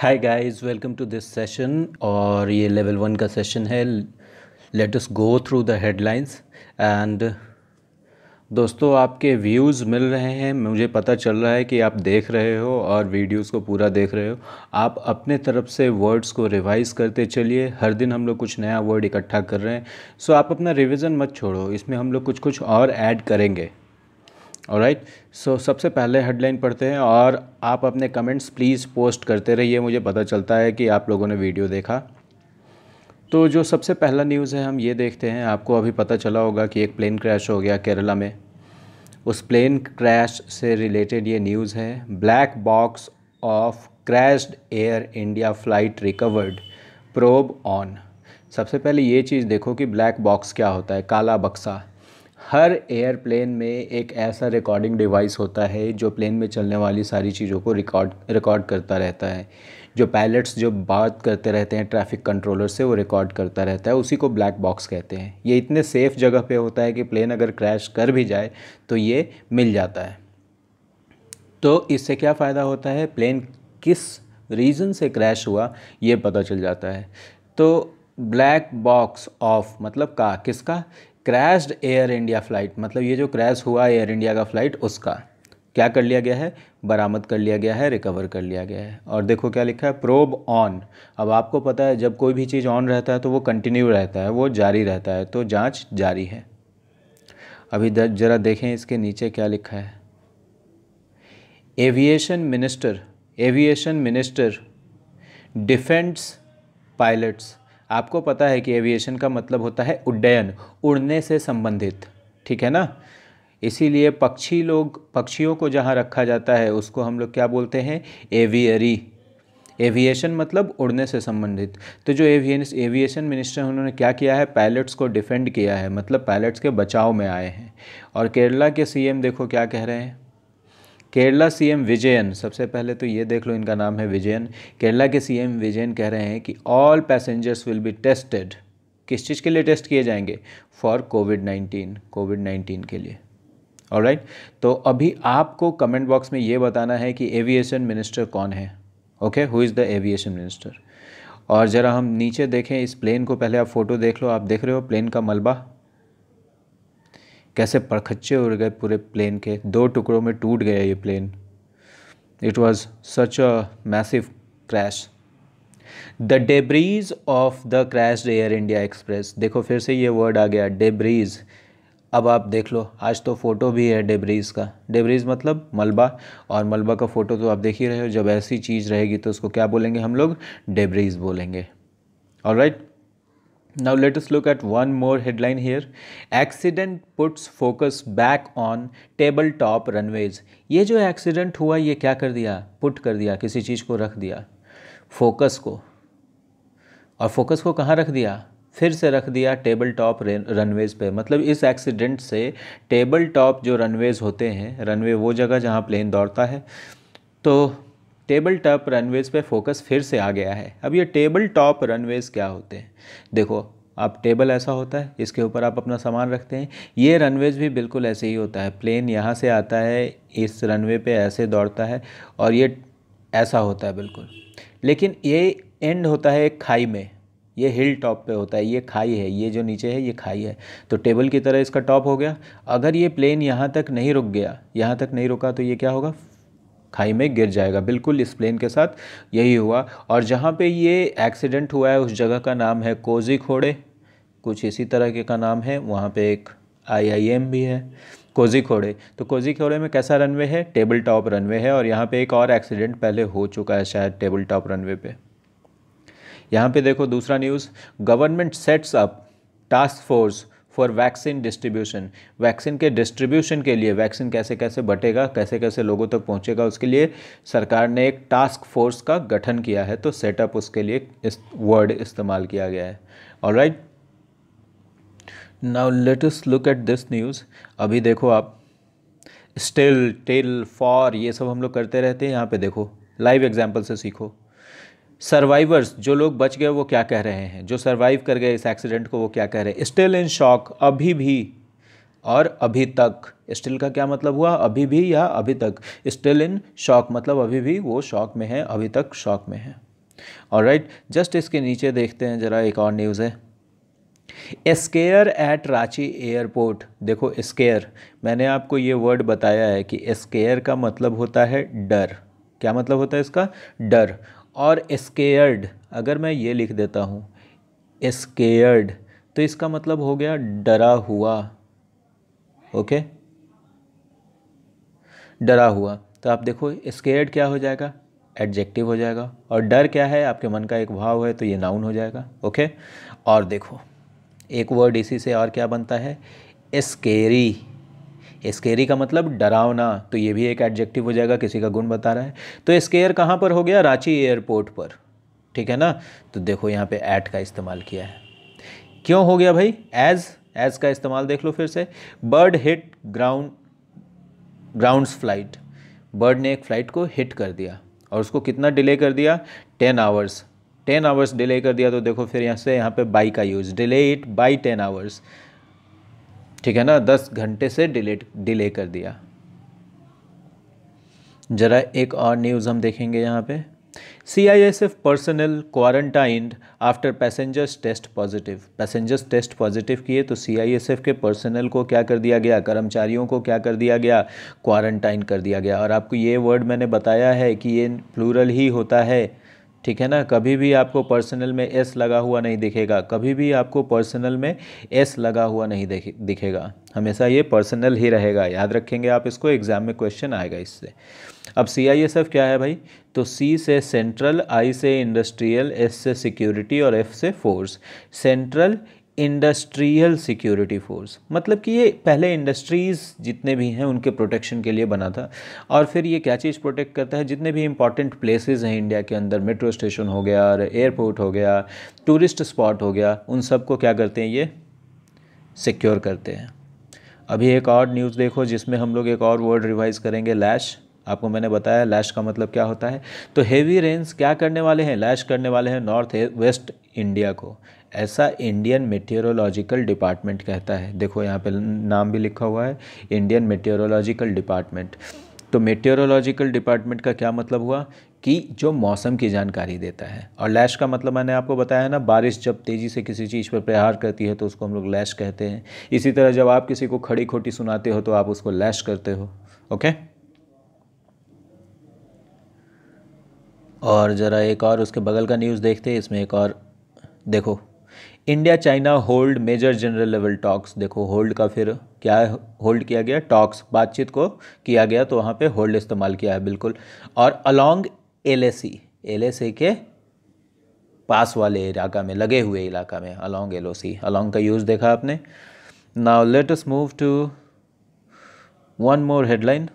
Hi guys welcome to this session और ये level one का सेशन है let us go through the headlines एंड दोस्तों आपके व्यूज़ मिल रहे हैं मुझे पता चल रहा है कि आप देख रहे हो और वीडियोस को पूरा देख रहे हो आप अपने तरफ से वर्ड्स को रिवाइज़ करते चलिए हर दिन हम लोग कुछ नया वर्ड इकट्ठा कर रहे हैं सो आप अपना रिवीजन मत छोड़ो इसमें हम लोग कुछ कुछ और ऐड करेंगे और राइट सो सबसे पहले हेडलाइन पढ़ते हैं और आप अपने कमेंट्स प्लीज़ पोस्ट करते रहिए मुझे पता चलता है कि आप लोगों ने वीडियो देखा तो जो सबसे पहला न्यूज़ है हम ये देखते हैं आपको अभी पता चला होगा कि एक प्लेन क्रैश हो गया केरला में उस प्लेन क्रैश से रिलेटेड ये न्यूज़ है black box of crashed Air India flight recovered probe on सबसे पहले ये चीज़ देखो कि ब्लैक बॉक्स क्या होता है काला बक्सा हर एयरप्लेन में एक ऐसा रिकॉर्डिंग डिवाइस होता है जो प्लेन में चलने वाली सारी चीज़ों को रिकॉर्ड रिकॉर्ड करता रहता है जो पायलट्स जो बात करते रहते हैं ट्रैफिक कंट्रोलर से वो रिकॉर्ड करता रहता है उसी को ब्लैक बॉक्स कहते हैं ये इतने सेफ़ जगह पे होता है कि प्लेन अगर क्रैश कर भी जाए तो ये मिल जाता है तो इससे क्या फ़ायदा होता है प्लेन किस रीज़न से क्रैश हुआ ये पता चल जाता है तो ब्लैक बॉक्स ऑफ मतलब का किसका क्रैश्ड एयर इंडिया फ़्लाइट मतलब ये जो क्रैश हुआ एयर इंडिया का फ़्लाइट उसका क्या कर लिया गया है बरामद कर लिया गया है रिकवर कर लिया गया है और देखो क्या लिखा है प्रोब ऑन अब आपको पता है जब कोई भी चीज़ ऑन रहता है तो वो कंटिन्यू रहता है वो जारी रहता है तो जांच जारी है अभी ज़रा देखें इसके नीचे क्या लिखा है aviation minister aviation minister defence pilots आपको पता है कि एविएशन का मतलब होता है उड्डयन उड़ने से संबंधित ठीक है ना इसीलिए पक्षी लोग पक्षियों को जहाँ रखा जाता है उसको हम लोग क्या बोलते हैं एवियरी एविएशन मतलब उड़ने से संबंधित तो जो एवियन एविएशन मिनिस्टर उन्होंने क्या किया है पायलट्स को डिफेंड किया है मतलब पायलट्स के बचाव में आए हैं और केरला के सीएम देखो क्या कह रहे हैं केरला सीएम विजयन सबसे पहले तो ये देख लो इनका नाम है विजयन केरला के सीएम विजयन कह रहे हैं कि all passengers will be tested किस चीज़ के लिए टेस्ट किए जाएंगे for COVID nineteen COVID nineteen के लिए और राइट तो अभी आपको कमेंट बॉक्स में ये बताना है कि एविएशन मिनिस्टर कौन है okay who is the aviation minister और ज़रा हम नीचे देखें इस प्लेन को पहले आप फ़ोटो देख लो आप देख रहे हो प्लेन का मलबा कैसे परखच्चे उड़ गए पूरे प्लेन के दो टुकड़ों में टूट गया ये plane it was such a massive crash the debris of the crash Air India Express देखो फिर से ये वर्ड आ गया डेब्रीज अब आप देख लो आज तो फ़ोटो भी है डेब्रीज का डेब्रीज मतलब मलबा और मलबा का फ़ोटो तो आप देख ही रहे हो जब ऐसी चीज़ रहेगी तो उसको क्या बोलेंगे हम लोग डेब्रीज बोलेंगे और right right? Now let us look at one more headline here. Accident puts focus back on top runways. ये जो accident हुआ ये क्या कर दिया Put कर दिया किसी चीज़ को रख दिया फोकस को और फोकस को कहाँ रख दिया फिर से रख दिया टेबल टॉप रनवेज़ पे मतलब इस एक्सीडेंट से टेबल टॉप जो रनवेज़ होते हैं रनवे वो जगह जहाँ प्लेन दौड़ता है तो टेबल टॉप रनवेज़ पे फोकस फिर से आ गया है अब ये टेबल टॉप रनवेज़ क्या होते हैं देखो आप टेबल ऐसा होता है इसके ऊपर आप अपना सामान रखते हैं ये रनवेज भी बिल्कुल ऐसे ही होता है प्लेन यहाँ से आता है इस रनवे पे ऐसे दौड़ता है और ये ऐसा होता है बिल्कुल लेकिन ये एंड होता है एक खाई में ये हिल टॉप पे होता है ये खाई है ये जो नीचे है ये खाई है तो टेबल की तरह इसका टॉप हो गया अगर ये प्लेन यहाँ तक नहीं रुक गया यहाँ तक नहीं रुका तो ये क्या होगा खाई में गिर जाएगा बिल्कुल इस प्लेन के साथ यही हुआ और जहाँ पे ये एक्सीडेंट हुआ है उस जगह का नाम है खोड़े कुछ इसी तरह के का नाम है वहाँ पे एक आईआईएम भी है खोड़े तो खोड़े में कैसा रनवे है टेबल टॉप रनवे है और यहाँ पे एक और एक्सीडेंट पहले हो चुका है शायद टेबल टॉप रनवे पे यहाँ पे देखो दूसरा news government sets up task force for vaccine distribution vaccine के डिस्ट्रीब्यूशन के लिए वैक्सीन कैसे कैसे बटेगा कैसे कैसे लोगों तक पहुंचेगा उसके लिए सरकार ने एक टास्क फोर्स का गठन किया है तो सेटअप उसके लिए इस वर्ड इस्तेमाल किया गया है और right now latest look at this news अभी देखो आप स्टिल टिल फॉर ये सब हम लोग करते रहते हैं यहाँ पे देखो लाइव एग्जाम्पल से सीखो सर्वाइवर्स जो लोग बच गए वो क्या कह रहे हैं जो सर्वाइव कर गए इस एक्सीडेंट को वो क्या कह रहे हैं स्टिल इन शॉक अभी भी और अभी तक स्टिल का क्या मतलब हुआ अभी भी या अभी तक स्टिल इन शॉक मतलब अभी भी वो शॉक में है अभी तक शॉक में है और राइट जस्ट इसके नीचे देखते हैं ज़रा एक और न्यूज़ है स्केयर एट रांची एयरपोर्ट देखो स्केयर मैंने आपको ये वर्ड बताया है कि स्केयर का मतलब होता है डर क्या मतलब होता है इसका डर और स्केयर्ड अगर मैं ये लिख देता हूँ स्केयर्ड तो इसका मतलब हो गया डरा हुआ ओके डरा हुआ तो आप देखो स्केयर्ड क्या हो जाएगा एडजेक्टिव हो जाएगा और डर क्या है आपके मन का एक भाव है तो ये नाउन हो जाएगा ओके और देखो एक वर्ड इसी से और क्या बनता है स्केरी स्केरी का मतलब डरावना तो ये भी एक एडजेक्टिव हो जाएगा किसी का गुण बता रहा है तो स्केयर कहाँ पर हो गया रांची एयरपोर्ट पर ठीक है ना तो देखो यहाँ पे ऐट का इस्तेमाल किया है क्यों हो गया भाई एज एज का इस्तेमाल देख लो फिर से bird hit ground grounds flight bird ने एक फ़्लाइट को हिट कर दिया और उसको कितना डिले कर दिया ten hours ten hours delay कर दिया तो देखो फिर यहाँ से यहाँ पे बाई का use delay it by ten hours ठीक है ना दस घंटे से डिलेट डिले कर दिया ज़रा एक और न्यूज़ हम देखेंगे यहाँ पे C I S F personnel quarantined after passengers test positive passengers test positive किए तो सी आई एस एफ के पर्सनल को क्या कर दिया गया कर्मचारियों को क्या कर दिया गया क्वारंटाइन कर दिया गया और आपको ये वर्ड मैंने बताया है कि ये प्लूरल ही होता है ठीक है ना कभी भी आपको पर्सनल में एस लगा हुआ नहीं दिखेगा कभी भी आपको पर्सनल में एस लगा हुआ नहीं दिखेगा हमेशा ये पर्सनल ही रहेगा याद रखेंगे आप इसको एग्ज़ाम में क्वेश्चन आएगा इससे अब सी आई एस एफ क्या है भाई तो सी से सेंट्रल आई से इंडस्ट्रियल एस से सिक्योरिटी और एफ से force central industrial security force मतलब कि ये पहले इंडस्ट्रीज़ जितने भी हैं उनके प्रोटेक्शन के लिए बना था और फिर ये क्या चीज़ प्रोटेक्ट करता है जितने भी इंपॉर्टेंट प्लेसेस हैं इंडिया के अंदर मेट्रो स्टेशन हो गया और एयरपोर्ट हो गया टूरिस्ट स्पॉट हो गया उन सब को क्या करते हैं ये सिक्योर करते हैं अभी एक और न्यूज़ देखो जिसमें हम लोग एक और वर्ड रिवाइज करेंगे लैश आपको मैंने बताया लैश का मतलब क्या होता है तो हेवी रेन्स क्या करने वाले हैं लैश करने वाले हैं नॉर्थ वेस्ट इंडिया को ऐसा इंडियन मेटेरोलॉजिकल डिपार्टमेंट कहता है देखो यहाँ पे नाम भी लिखा हुआ है इंडियन मेटेरोलॉजिकल डिपार्टमेंट तो मेटेरोलॉजिकल डिपार्टमेंट का क्या मतलब हुआ कि जो मौसम की जानकारी देता है और लैश का मतलब मैंने आपको बताया है ना बारिश जब तेज़ी से किसी चीज़ पर प्रहार करती है तो उसको हम लोग लैश कहते हैं इसी तरह जब आप किसी को खड़ी खोटी सुनाते हो तो आप उसको लैश करते हो ओके और ज़रा एक और उसके बगल का न्यूज़ देखते हैं इसमें एक और देखो India China hold major general level talks देखो होल्ड का फिर क्या होल्ड किया गया टॉक्स बातचीत को किया गया तो वहाँ पे होल्ड इस्तेमाल किया है बिल्कुल और अलोंग एल एस के पास वाले इलाका में लगे हुए इलाका में अलोंग एल अलोंग का यूज़ देखा आपने now let us move to one more headline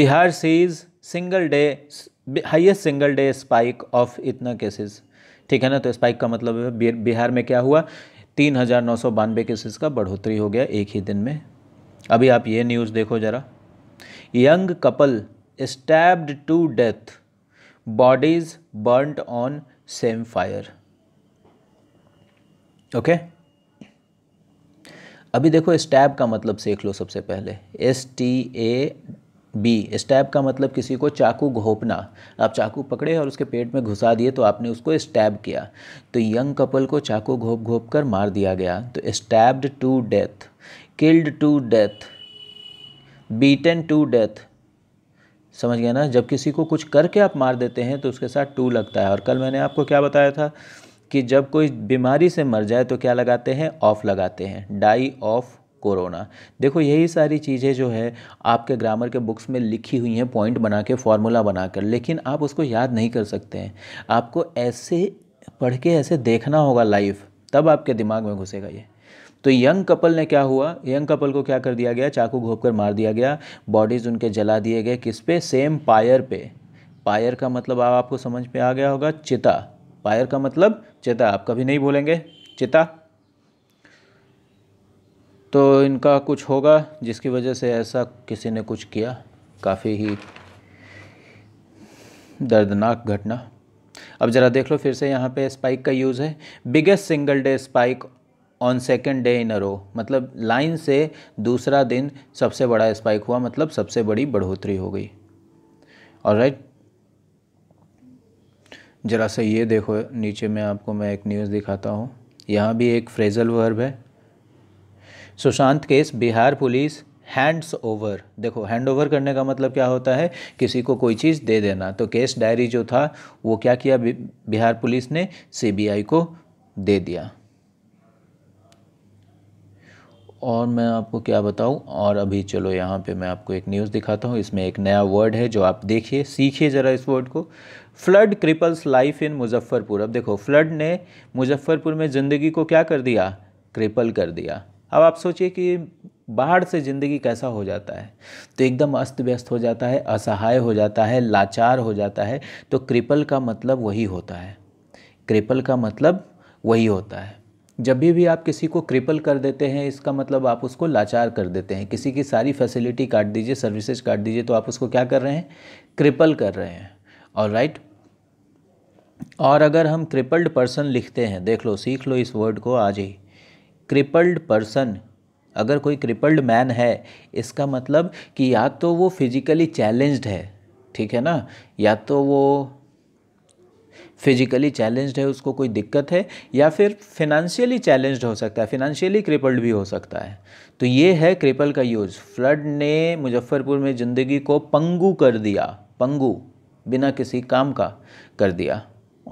Bihar sees single day highest single day spike of इतना केसेस ठीक है ना तो स्पाइक का मतलब बिहार में क्या हुआ तीन हज़ार नौ सौ बानवे केसेस का बढ़ोतरी हो गया एक ही दिन में अभी आप ये न्यूज़ देखो ज़रा young couple stabbed to death bodies burned on same fire okay अभी देखो स्टैब का मतलब सीख लो सबसे पहले S T A B stab का मतलब किसी को चाकू घोपना आप चाकू पकड़े और उसके पेट में घुसा दिए तो आपने उसको स्टैब किया तो यंग कपल को चाकू घोप घोप कर मार दिया गया तो stabbed to death killed to death beaten to death समझ गया ना जब किसी को कुछ करके आप मार देते हैं तो उसके साथ टू लगता है और कल मैंने आपको क्या बताया था कि जब कोई बीमारी से मर जाए तो क्या लगाते हैं ऑफ लगाते हैं डाई ऑफ कोरोना देखो यही सारी चीज़ें जो है आपके ग्रामर के बुक्स में लिखी हुई हैं पॉइंट बना के फॉर्मूला बनाकर लेकिन आप उसको याद नहीं कर सकते हैं आपको ऐसे पढ़ के ऐसे देखना होगा लाइव तब आपके दिमाग में घुसेगा ये तो यंग कपल ने क्या हुआ यंग कपल को क्या कर दिया गया चाकू घोप कर मार दिया गया बॉडीज़ उनके जला दिए गए किस पे सेम पायर पे पायर का मतलब आप आपको समझ में आ गया होगा चिता पायर का मतलब चिता आप कभी नहीं बोलेंगे चिता तो इनका कुछ होगा जिसकी वजह से ऐसा किसी ने कुछ किया काफ़ी ही दर्दनाक घटना अब ज़रा देख लो फिर से यहाँ पे स्पाइक का यूज़ है biggest single day spike on second day in a row मतलब लाइन से दूसरा दिन सबसे बड़ा स्पाइक हुआ मतलब सबसे बड़ी बढ़ोतरी हो गई और राइट ज़रा सा ये देखो नीचे में आपको मैं एक न्यूज़ दिखाता हूँ यहाँ भी एक फ्रेजल वर्ब है Sushant case Bihar police hands over देखो हैंड ओवर करने का मतलब क्या होता है किसी को कोई चीज़ दे देना तो केस डायरी जो था वो क्या किया बिहार पुलिस ने सीबीआई को दे दिया और मैं आपको क्या बताऊं और अभी चलो यहाँ पे मैं आपको एक न्यूज़ दिखाता हूँ इसमें एक नया वर्ड है जो आप देखिए सीखिए ज़रा इस वर्ड को flood cripples life in Muzaffarpur अब देखो फ्लड ने मुजफ्फरपुर में ज़िंदगी को क्या कर दिया क्रिपल कर दिया अब आप सोचिए कि बाढ़ से ज़िंदगी कैसा हो जाता है तो एकदम अस्त व्यस्त हो जाता है असहाय हो जाता है लाचार हो जाता है तो क्रिपल का मतलब वही होता है क्रिपल का मतलब वही होता है जब भी भी आप किसी को क्रिपल कर देते हैं इसका मतलब आप उसको लाचार कर देते हैं किसी की सारी फैसिलिटी काट दीजिए सर्विसेज काट दीजिए तो आप उसको क्या कर रहे हैं क्रिपल कर रहे हैं और राइट और अगर हम क्रिपल्ड पर्सन लिखते हैं देख लो सीख लो इस वर्ड को आज ही क्रिपल्ड पर्सन अगर कोई क्रिपल्ड मैन है इसका मतलब कि या तो वो फिजिकली चैलेंज्ड है ठीक है ना या तो वो फिजिकली चैलेंज्ड है उसको कोई दिक्कत है या फिर फिनंशियली चैलेंज्ड हो सकता है फिनंशियली क्रिपल्ड भी हो सकता है तो ये है क्रिपल का यूज़ फ्लड ने मुजफ्फरपुर में ज़िंदगी को पंगू कर दिया पंगू बिना किसी काम का कर दिया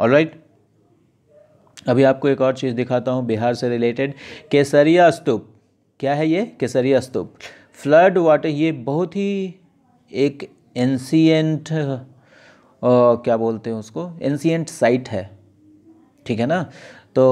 ऑलराइट अभी आपको एक और चीज़ दिखाता हूँ बिहार से रिलेटेड केसरिया स्तूप क्या है ये केसरिया स्तूप फ्लड वाटर ये बहुत ही एक एंशियंट क्या बोलते हैं उसको एंशियंट साइट है ठीक है ना तो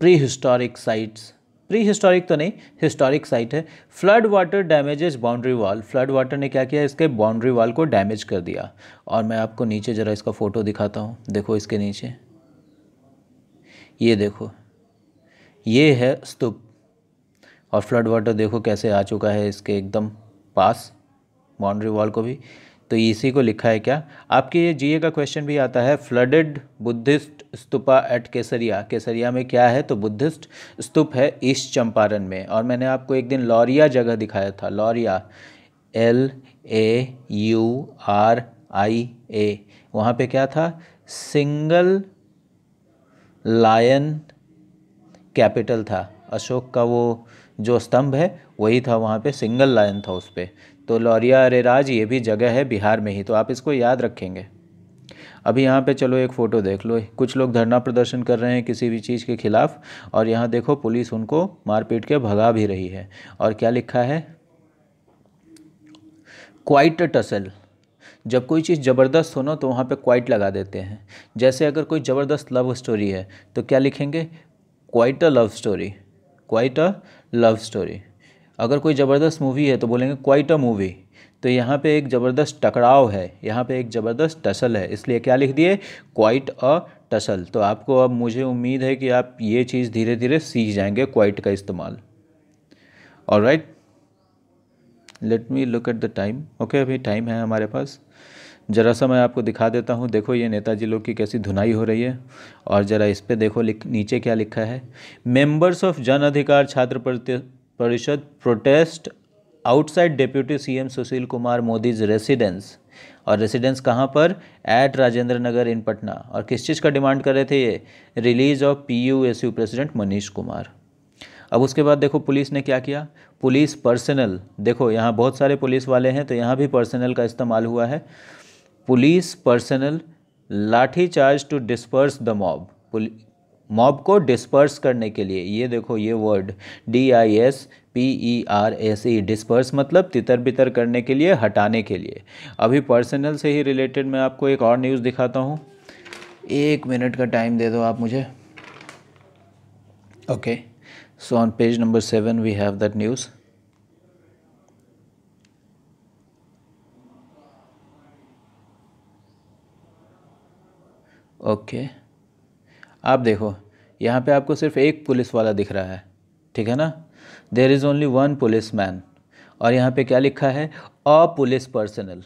pre historic sites pre historic तो नहीं हिस्टोरिक साइट है flood water damages boundary wall flood water ने क्या किया इसके बाउंड्री वॉल को डैमेज कर दिया और मैं आपको नीचे ज़रा इसका फ़ोटो दिखाता हूँ देखो इसके नीचे ये देखो ये है स्तूप और फ्लड वाटर देखो कैसे आ चुका है इसके एकदम पास बाउंड्री वॉल को भी तो इसी को लिखा है क्या आपके ये जीए का क्वेश्चन भी आता है flooded Buddhist stupa at Kesariya Kesariya में क्या है तो बुद्धिस्ट स्तूप है ईस्ट चंपारण में और मैंने आपको एक दिन लॉरिया जगह दिखाया था Lauriya L A U R I A वहाँ पे क्या था सिंगल लायन कैपिटल था अशोक का वो जो स्तंभ है वही था वहाँ पे सिंगल लायन था उस पर तो लौरिया अरेराज ये भी जगह है बिहार में ही तो आप इसको याद रखेंगे अभी यहाँ पे चलो एक फ़ोटो देख लो कुछ लोग धरना प्रदर्शन कर रहे हैं किसी भी चीज़ के खिलाफ और यहाँ देखो पुलिस उनको मारपीट के भगा भी रही है और क्या लिखा है क्वाइट टसल जब कोई चीज़ ज़बरदस्त हो ना तो वहाँ पे क्वाइट लगा देते हैं जैसे अगर कोई ज़बरदस्त लव स्टोरी है तो क्या लिखेंगे quite a love story quite a love story अगर कोई ज़बरदस्त मूवी है तो बोलेंगे क्वाइट अ मूवी तो यहाँ पे एक ज़बरदस्त टकराव है यहाँ पे एक ज़बरदस्त टसल है इसलिए क्या लिख दिए क्वाइट अ टसल तो आपको अब मुझे उम्मीद है कि आप ये चीज़ धीरे धीरे सीख जाएंगे क्वाइट का इस्तेमाल और right let me look at the time okay अभी टाइम है हमारे पास ज़रा सा मैं आपको दिखा देता हूँ देखो ये नेताजी लोग की कैसी धुनाई हो रही है और ज़रा इस पर देखो नीचे क्या लिखा है मेम्बर्स ऑफ जन Adhikar Chhatra Parishad protest outside deputy CM Sushil Kumar Modi's residence और रेसिडेंस कहाँ पर एट राजेंद्र नगर इन पटना और किस चीज़ का डिमांड कर रहे थे ये release of P U S U president Manish Kumar अब उसके बाद देखो पुलिस ने क्या किया पुलिस पर्सनल देखो यहाँ बहुत सारे पुलिस वाले हैं तो यहाँ भी पर्सनल का इस्तेमाल हुआ है police personnel lathi charge to disperse the mob mob को डिस्पर्स करने के लिए ये देखो ये word D I S P E R S E disperse मतलब तितर बितर करने के लिए हटाने के लिए अभी पर्सनल से ही रिलेटेड मैं आपको एक और न्यूज़ दिखाता हूँ एक मिनट का टाइम दे दो आप मुझे okay so on page number seven we have that news okay आप देखो यहाँ पे आपको सिर्फ एक पुलिस वाला दिख रहा है ठीक है ना there is only one policeman और यहाँ पे क्या लिखा है a police personnel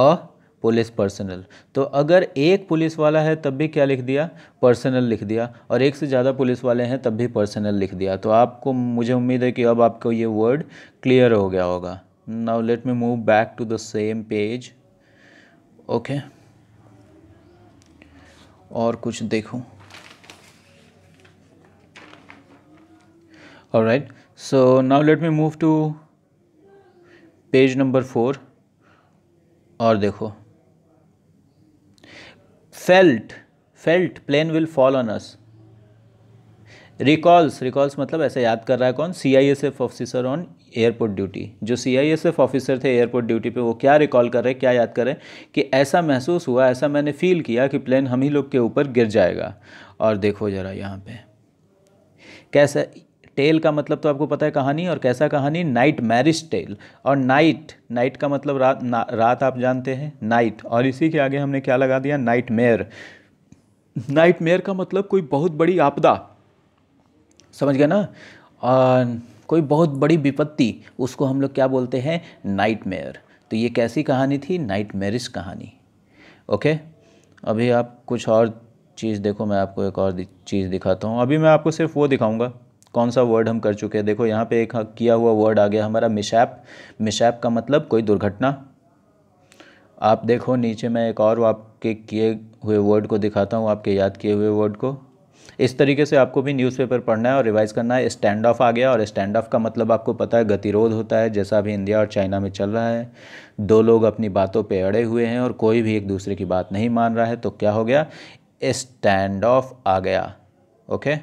a police personnel तो अगर एक पुलिस वाला है तब भी क्या लिख दिया पर्सनल लिख दिया और एक से ज़्यादा पुलिस वाले हैं तब भी पर्सनल लिख दिया तो आपको मुझे उम्मीद है कि अब आपको ये वर्ड क्लियर हो गया होगा now let me move back to the same page okay और कुछ देखूं alright so now let me move to page number four और देखो felt felt plane will fall on us recalls recalls मतलब ऐसे याद कर रहा है कौन C I S F officer on airport duty जो C I S F officer थे एयरपोर्ट ड्यूटी पे वो क्या रिकॉल कर रहे हैं क्या याद कर रहे हैं कि ऐसा महसूस हुआ ऐसा मैंने फील किया कि प्लेन हम ही लोग के ऊपर गिर जाएगा और देखो ज़रा यहाँ पे कैसा टेल का मतलब तो आपको पता है कहानी और कैसा कहानी नाइट मैरिज टेल और नाइट नाइट का मतलब रात रात आप जानते हैं नाइट और इसी के आगे हमने क्या लगा दिया नाइट मेयर नाइट मेयर का मतलब कोई बहुत बड़ी आपदा समझ गए ना आ, कोई बहुत बड़ी विपत्ति उसको हम लोग क्या बोलते हैं नाइट तो ये कैसी कहानी थी नाइट कहानी ओके अभी आप कुछ और चीज़ देखो मैं आपको एक और चीज़ दिखाता हूँ अभी मैं आपको सिर्फ वो दिखाऊंगा कौन सा वर्ड हम कर चुके हैं देखो यहाँ पे एक किया हुआ वर्ड आ गया हमारा मिशैप मिशैप का मतलब कोई दुर्घटना आप देखो नीचे मैं एक और आपके किए हुए वर्ड को दिखाता हूँ आपके याद किए हुए वर्ड को इस तरीके से आपको भी न्यूज़पेपर पढ़ना है और रिवाइज़ करना है स्टैंड ऑफ आ गया और स्टैंड ऑफ का मतलब आपको पता है गतिरोध होता है जैसा अभी इंडिया और चाइना में चल रहा है दो लोग अपनी बातों पर अड़े हुए हैं और कोई भी एक दूसरे की बात नहीं मान रहा है तो क्या हो गया स्टैंड ऑफ आ गया ओके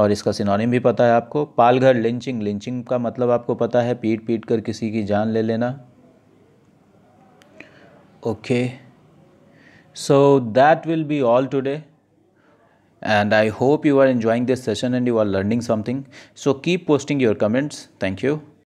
और इसका सिनोनिम भी पता है आपको पालघर लिंचिंग लिंचिंग का मतलब आपको पता है पीट पीट कर किसी की जान ले लेना okay so that will be all today and I hope you are enjoying this session and you are learning something. So keep posting your comments. Thank you.